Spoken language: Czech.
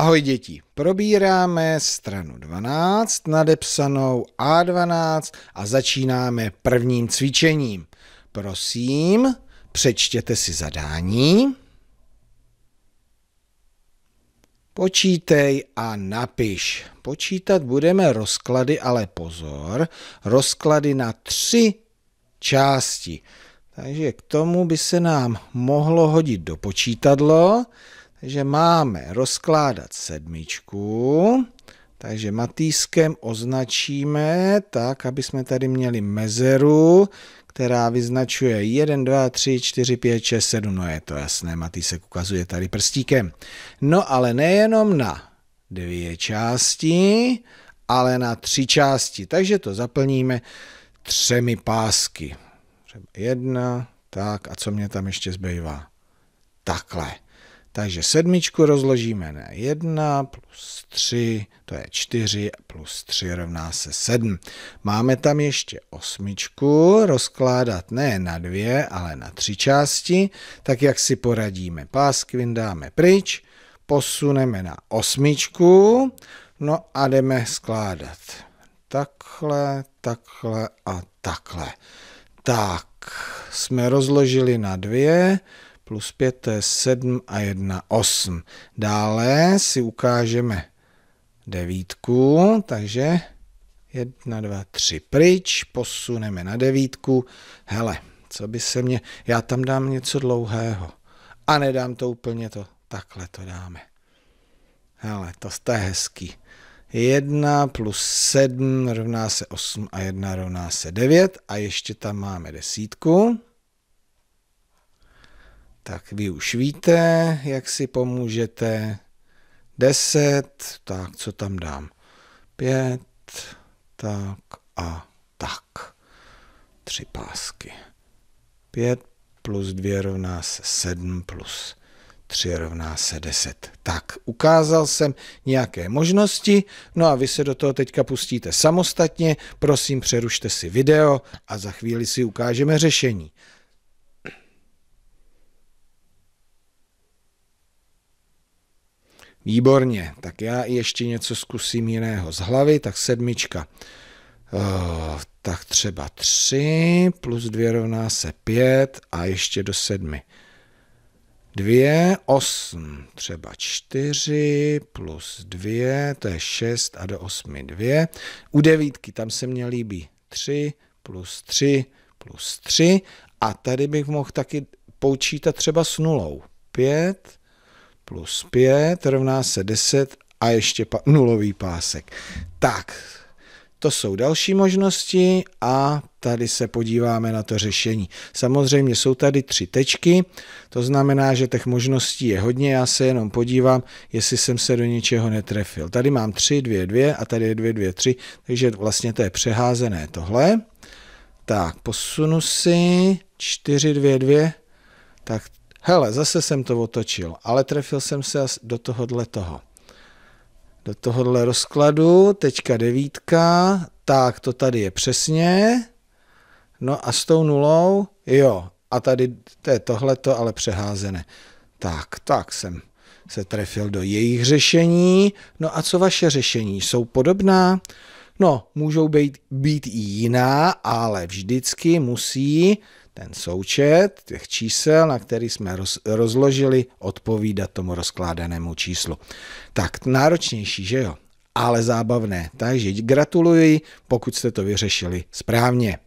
Ahoj děti, probíráme stranu 12, nadepsanou A12 a začínáme prvním cvičením. Prosím, přečtěte si zadání. Počítej a napiš. Počítat budeme rozklady, ale pozor, rozklady na tři části. Takže k tomu by se nám mohlo hodit do počítadlo že máme rozkládat sedmičku, takže matýskem označíme tak, aby jsme tady měli mezeru, která vyznačuje 1, 2, 3, 4, 5, 6, 7. No je to jasné, Matýsek ukazuje tady prstíkem. No ale nejenom na dvě části, ale na tři části. Takže to zaplníme třemi pásky. Třeba jedna, tak a co mě tam ještě zbývá? Takhle. Takže sedmičku rozložíme na 1 plus 3, to je 4, plus 3 rovná se 7. Máme tam ještě osmičku, rozkládat ne na dvě, ale na tři části. Tak jak si poradíme? Pásky vyndáme pryč, posuneme na osmičku, no a jdeme skládat. Takhle, takhle a takhle. Tak, jsme rozložili na dvě, plus 5, to je 7 a 1, 8. Dále si ukážeme devítku, takže 1, 2, 3 pryč, posuneme na devítku. Hele, co by se mě, já tam dám něco dlouhého a nedám to úplně to, takhle to dáme. Hele, to, to je hezký. 1 plus 7 rovná se 8 a 1 rovná se 9 a ještě tam máme desítku. Tak vy už víte, jak si pomůžete. 10, tak co tam dám? 5, tak a tak. Tři pásky. 5 plus 2 rovná se 7 plus 3 rovná se 10. Tak, ukázal jsem nějaké možnosti, no a vy se do toho teďka pustíte samostatně. Prosím, přerušte si video a za chvíli si ukážeme řešení. Výborně, tak já ještě něco zkusím jiného z hlavy, tak sedmička. Uh, tak třeba 3 plus 2 rovná se 5 a ještě do 7. 2, 8, třeba 4 plus 2, to je 6 a do 8 2. U devítky tam se mně líbí 3 plus 3 plus 3 a tady bych mohl taky poučítat třeba s nulou. 5 plus 5 rovná se 10 a ještě pa- nulový pásek. Tak, to jsou další možnosti a tady se podíváme na to řešení. Samozřejmě jsou tady tři tečky, to znamená, že těch možností je hodně, já se jenom podívám, jestli jsem se do něčeho netrefil. Tady mám 3, 2, 2 a tady je 2, 2, 3, takže vlastně to je přeházené tohle. Tak, posunu si 4, 2, 2, tak hele, zase jsem to otočil, ale trefil jsem se do tohohle toho. Do tohohle rozkladu, teďka devítka, tak to tady je přesně, no a s tou nulou, jo, a tady to je tohleto, ale přeházené. Tak, tak jsem se trefil do jejich řešení. No a co vaše řešení? Jsou podobná? No, můžou být, být i jiná, ale vždycky musí ten součet těch čísel, na který jsme rozložili, odpovídat tomu rozkládanému číslu. Tak náročnější, že jo? Ale zábavné. Takže gratuluji, pokud jste to vyřešili správně.